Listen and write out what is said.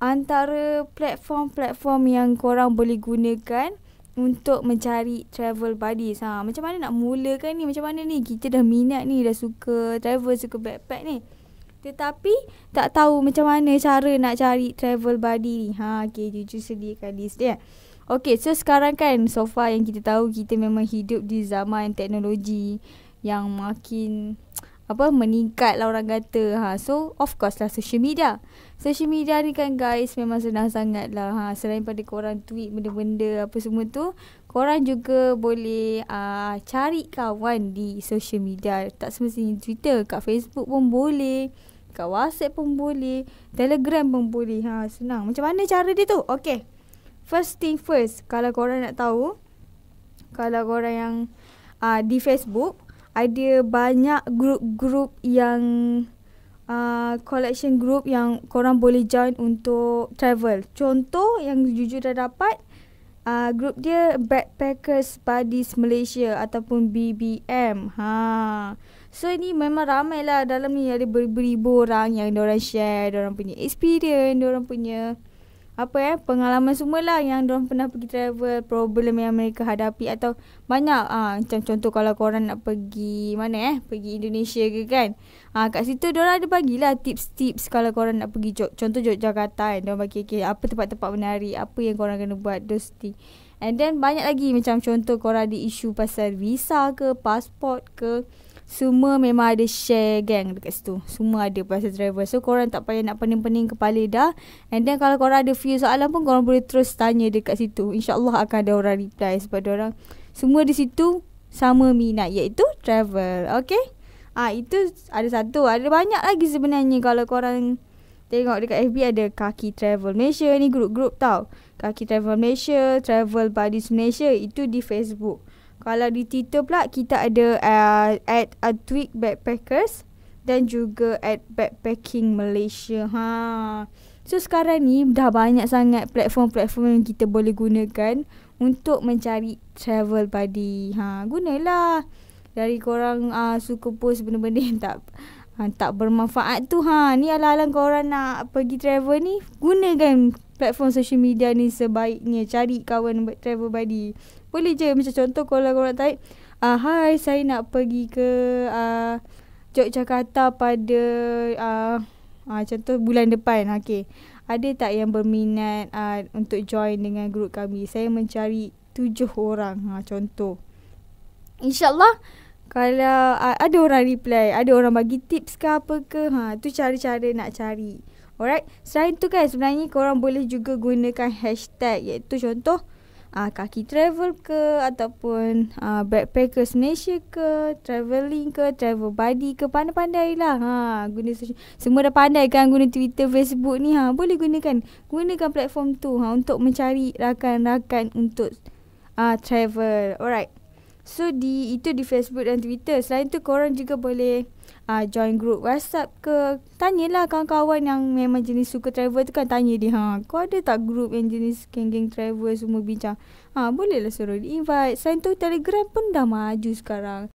antara platform-platform yang korang boleh gunakan untuk mencari travel buddies. Ha, macam mana nak mulakan ni? Macam mana ni? Kita dah minat ni, dah suka travel, suka backpack ni. Tetapi tak tahu macam mana cara nak cari travel buddy ni. Ha, okay, Juju sediakan list dia. Okay, so sekarang kan so far yang kita tahu kita memang hidup di zaman teknologi yang makin apa meningkat lah orang kata ha so of course lah social media social media ni kan guys memang senang sangat lah ha selain pada korang tweet benda-benda apa semua tu korang juga boleh uh, cari kawan di social media tak semestinya Twitter kat Facebook pun boleh kat WhatsApp pun boleh Telegram pun boleh ha senang macam mana cara dia tu okey first thing first kalau korang nak tahu kalau korang yang uh, di Facebook ada banyak grup-grup yang uh, collection group yang korang boleh join untuk travel. Contoh yang jujur dah dapat uh, grup dia Backpackers Buddies Malaysia ataupun BBM. Ha. So ini memang ramai lah dalam ni ada beribu-ribu orang yang diorang share diorang punya experience, diorang punya apa eh pengalaman semualah yang diorang pernah pergi travel problem yang mereka hadapi atau banyak ah ha, macam contoh kalau korang nak pergi mana eh pergi Indonesia ke kan ah ha, kat situ diorang ada bagilah tips-tips kalau korang nak pergi Jog, contoh Jakarta kan eh, diorang bagi okay, apa tempat-tempat menarik apa yang korang kena buat those and then banyak lagi macam contoh korang ada isu pasal visa ke pasport ke semua memang ada share gang dekat situ. Semua ada pasal driver. So korang tak payah nak pening-pening kepala dah. And then kalau korang ada few soalan pun korang boleh terus tanya dekat situ. InsyaAllah akan ada orang reply sebab orang semua di situ sama minat iaitu travel. Okay? Ah ha, itu ada satu. Ada banyak lagi sebenarnya kalau korang tengok dekat FB ada Kaki Travel Malaysia. Ni grup-grup tau. Kaki Travel Malaysia, Travel Buddies Malaysia itu di Facebook. Kalau di Twitter pula kita ada uh, at a tweak backpackers dan juga at backpacking Malaysia. Ha. So sekarang ni dah banyak sangat platform-platform yang kita boleh gunakan untuk mencari travel buddy. Ha, gunalah. Dari korang uh, suka post benda-benda yang tak ha, tak bermanfaat tu ha. Ni alang-alang korang nak pergi travel ni, gunakan platform social media ni sebaiknya cari kawan travel buddy. Boleh je macam contoh kalau korang tarik uh, ah, Hai saya nak pergi ke uh, Yogyakarta pada uh, uh, Contoh bulan depan okay. Ada tak yang berminat uh, untuk join dengan grup kami Saya mencari tujuh orang uh, contoh InsyaAllah kalau uh, ada orang reply, ada orang bagi tips ke apa ke, ha, tu cara-cara nak cari. Alright, selain tu kan sebenarnya korang boleh juga gunakan hashtag iaitu contoh uh, kaki travel ke ataupun uh, backpackers Malaysia ke travelling ke travel buddy ke pandai-pandai lah ha, guna sosial. semua dah pandai kan guna Twitter Facebook ni ha, boleh gunakan gunakan platform tu ha, untuk mencari rakan-rakan untuk uh, travel alright So di itu di Facebook dan Twitter. Selain tu korang juga boleh uh, join group WhatsApp ke tanyalah kawan-kawan yang memang jenis suka travel tu kan tanya dia ha kau ada tak group yang jenis geng-geng travel semua bincang. Ha boleh lah suruh invite. Selain tu Telegram pun dah maju sekarang.